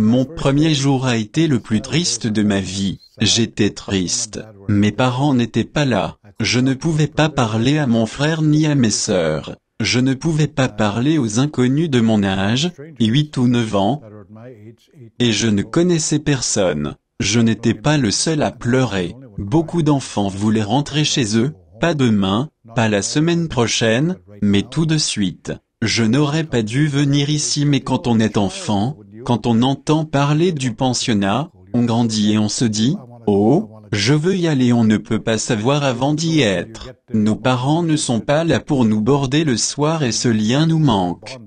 Mon premier jour a été le plus triste de ma vie. J'étais triste. Mes parents n'étaient pas là. Je ne pouvais pas parler à mon frère ni à mes sœurs. Je ne pouvais pas parler aux inconnus de mon âge, 8 ou 9 ans, et je ne connaissais personne. Je n'étais pas le seul à pleurer. Beaucoup d'enfants voulaient rentrer chez eux, pas demain, pas la semaine prochaine, mais tout de suite. Je n'aurais pas dû venir ici mais quand on est enfant, quand on entend parler du pensionnat, on grandit et on se dit, oh, je veux y aller, on ne peut pas savoir avant d'y être. Nos parents ne sont pas là pour nous border le soir et ce lien nous manque.